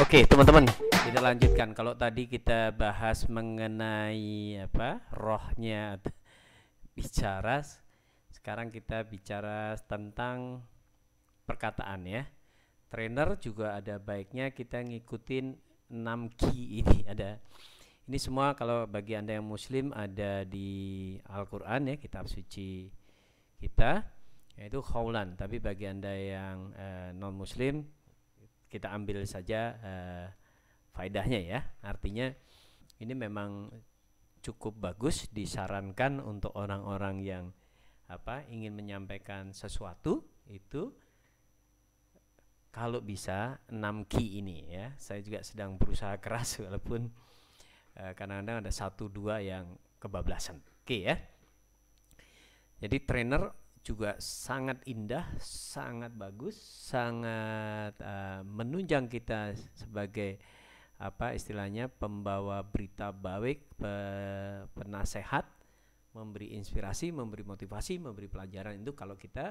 Oke, okay, teman-teman, kita lanjutkan. Kalau tadi kita bahas mengenai apa? rohnya bicara. Sekarang kita bicara tentang perkataan ya. Trainer juga ada baiknya kita ngikutin 6 key ini ada. Ini semua kalau bagi Anda yang muslim ada di Al-Qur'an ya, kitab suci kita yaitu khawlan Tapi bagi Anda yang e, eh, non muslim kita ambil saja uh, faedahnya ya. Artinya ini memang cukup bagus disarankan untuk orang-orang yang apa ingin menyampaikan sesuatu itu kalau bisa 6 key ini ya. Saya juga sedang berusaha keras walaupun kadang eh, kadang-kadang ada satu dua yang kebablasan. Oke okay, ya. Jadi trainer juga sangat indah, sangat bagus, sangat uh, menunjang kita sebagai apa istilahnya pembawa berita baik, pe penasehat, memberi inspirasi, memberi motivasi, memberi pelajaran itu kalau kita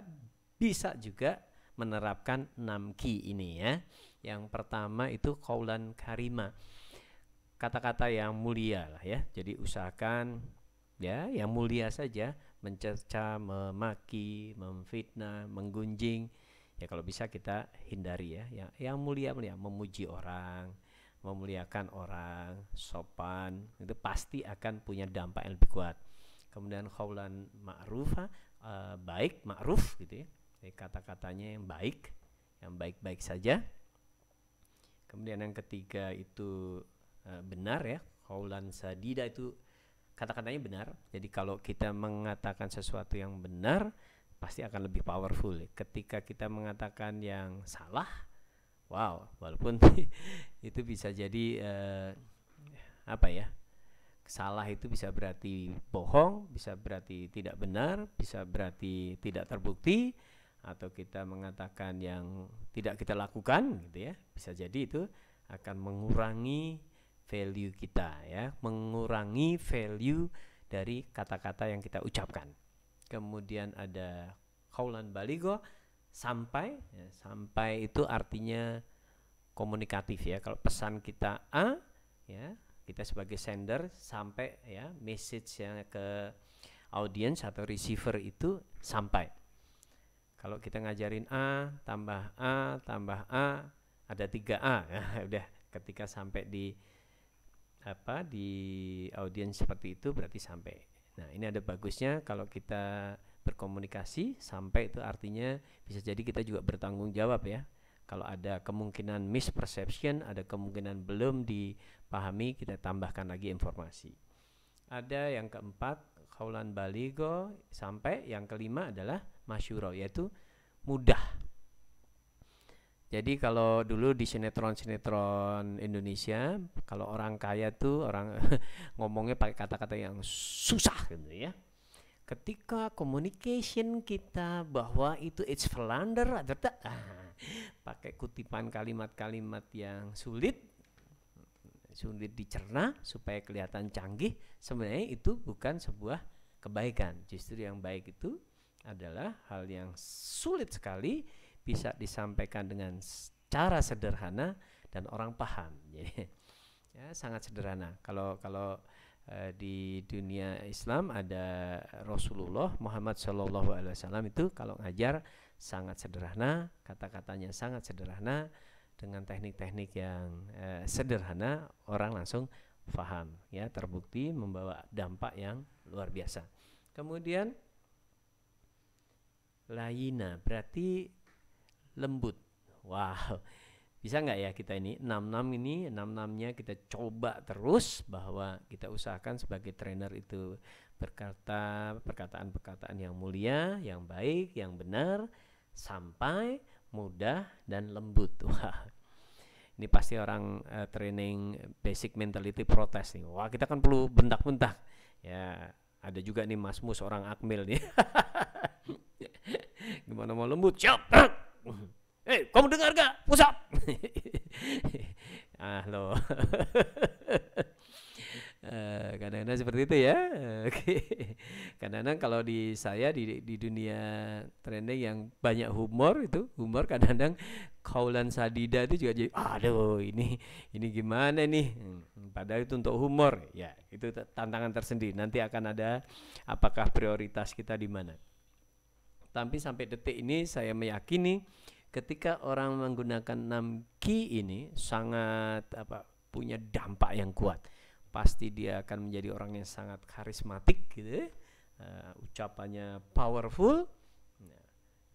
bisa juga menerapkan 6 key ini ya. Yang pertama itu kaulan karima. Kata-kata yang mulia lah ya. Jadi usahakan ya yang mulia saja mencerca, memaki, memfitnah, menggunjing. Ya kalau bisa kita hindari ya. ya yang, yang mulia mulia memuji orang, memuliakan orang, sopan itu pasti akan punya dampak yang lebih kuat. Kemudian khawlan ma'rufah eh, uh, baik ma'ruf gitu ya. kata-katanya yang baik, yang baik-baik saja. Kemudian yang ketiga itu uh, benar ya. khawlan sadida itu kata-katanya benar. Jadi kalau kita mengatakan sesuatu yang benar, pasti akan lebih powerful. Ketika kita mengatakan yang salah, wow, walaupun itu bisa jadi uh, apa ya? Salah itu bisa berarti bohong, bisa berarti tidak benar, bisa berarti tidak terbukti atau kita mengatakan yang tidak kita lakukan gitu ya. Bisa jadi itu akan mengurangi value kita ya, mengurangi value dari kata-kata yang kita ucapkan. Kemudian ada kaulan baligo sampai ya, sampai itu artinya komunikatif ya. Kalau pesan kita A ya, kita sebagai sender sampai ya message yang ke audience atau receiver itu sampai. Kalau kita ngajarin A, tambah A, tambah A, ada tiga a Ya, udah ketika sampai di apa di audiens seperti itu berarti sampai. Nah, ini ada bagusnya kalau kita berkomunikasi sampai itu artinya bisa jadi kita juga bertanggung jawab ya. Kalau ada kemungkinan misperception, ada kemungkinan belum dipahami, kita tambahkan lagi informasi. Ada yang keempat, kaulan baligo sampai yang kelima adalah masyuro yaitu mudah jadi kalau dulu di sinetron-sinetron Indonesia, kalau orang kaya tuh orang ngomongnya pakai kata-kata yang susah gitu ya. Ketika communication kita bahwa itu it's flounder atau tak, ah, pakai kutipan kalimat-kalimat yang sulit, sulit dicerna supaya kelihatan canggih, sebenarnya itu bukan sebuah kebaikan. Justru yang baik itu adalah hal yang sulit sekali bisa disampaikan dengan cara sederhana dan orang paham. Jadi ya sangat sederhana. Kalau kalau uh, di dunia Islam ada Rasulullah Muhammad Shallallahu Alaihi Wasallam itu kalau ngajar sangat sederhana, kata-katanya sangat sederhana dengan teknik-teknik yang uh, sederhana orang langsung paham ya terbukti membawa dampak yang luar biasa. Kemudian laina berarti lembut. Wow. Bisa nggak ya kita ini enam enam ini enam enamnya kita coba terus bahwa kita usahakan sebagai trainer itu berkata perkataan-perkataan yang mulia, yang baik, yang benar sampai mudah dan lembut. Wah. Ini pasti orang uh, training basic mentality protes nih. Wah, kita kan perlu bentak-bentak. Ya, ada juga nih Mas Mus orang akmil nih. Gimana mau lembut? Siap. Eh, hey, kamu dengar gak? Pusap. ah lo. Eh, kadang-kadang seperti itu ya. Oke. Kadang-kadang kalau di saya di, di dunia trending yang banyak humor itu, humor kadang-kadang kaulan sadida itu juga jadi aduh ini ini gimana nih. Hmm, padahal itu untuk humor ya. Itu tantangan tersendiri. Nanti akan ada apakah prioritas kita di mana. Tapi sampai detik ini saya meyakini ketika orang menggunakan 6 ki ini sangat apa punya dampak yang kuat. Pasti dia akan menjadi orang yang sangat karismatik gitu. Uh, ucapannya powerful. Nah,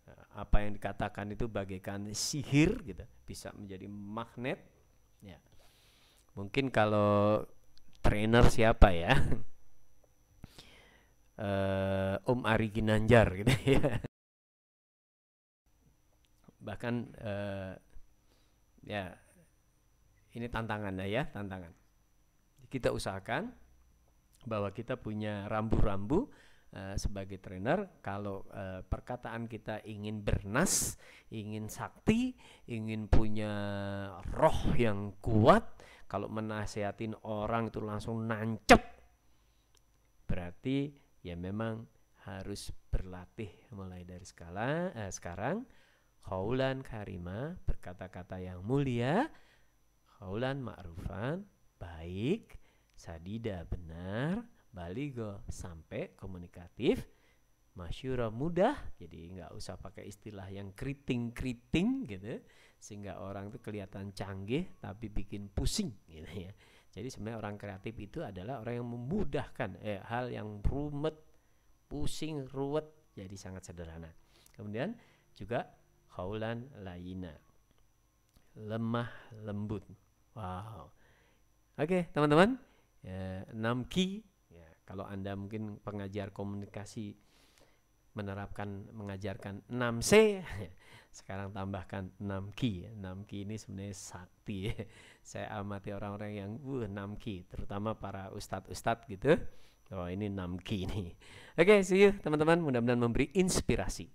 eh, apa yang dikatakan itu bagaikan sihir gitu, bisa menjadi magnet. Ya. Mungkin kalau trainer siapa ya? uh, Om Ari Ginanjar gitu ya. Bahkan uh, ya ini tantangannya ya, tantangan. Kita usahakan bahwa kita punya rambu-rambu uh, sebagai trainer kalau uh, perkataan kita ingin bernas, ingin sakti, ingin punya roh yang kuat, kalau menasehatin orang itu langsung nancep berarti ya memang harus berlatih mulai dari skala eh, sekarang khaulan karima berkata-kata yang mulia khaulan ma'rufan baik sadida benar baligo sampai komunikatif masyurah mudah jadi nggak usah pakai istilah yang keriting keriting gitu sehingga orang tuh kelihatan canggih tapi bikin pusing gitu ya jadi sebenarnya orang kreatif itu adalah orang yang memudahkan eh, hal yang rumet, pusing, ruwet jadi sangat sederhana. Kemudian juga haulan layina. Lemah lembut. Wow. Oke, okay, teman-teman. Eh, enam 6 key ya, kalau Anda mungkin pengajar komunikasi menerapkan mengajarkan 6C sekarang tambahkan 6 ki 6 ki ini sebenarnya sakti ya. saya amati orang-orang yang uh 6 ki terutama para ustadz-ustadz gitu oh ini 6 ki ini oke okay, see you teman-teman mudah-mudahan memberi inspirasi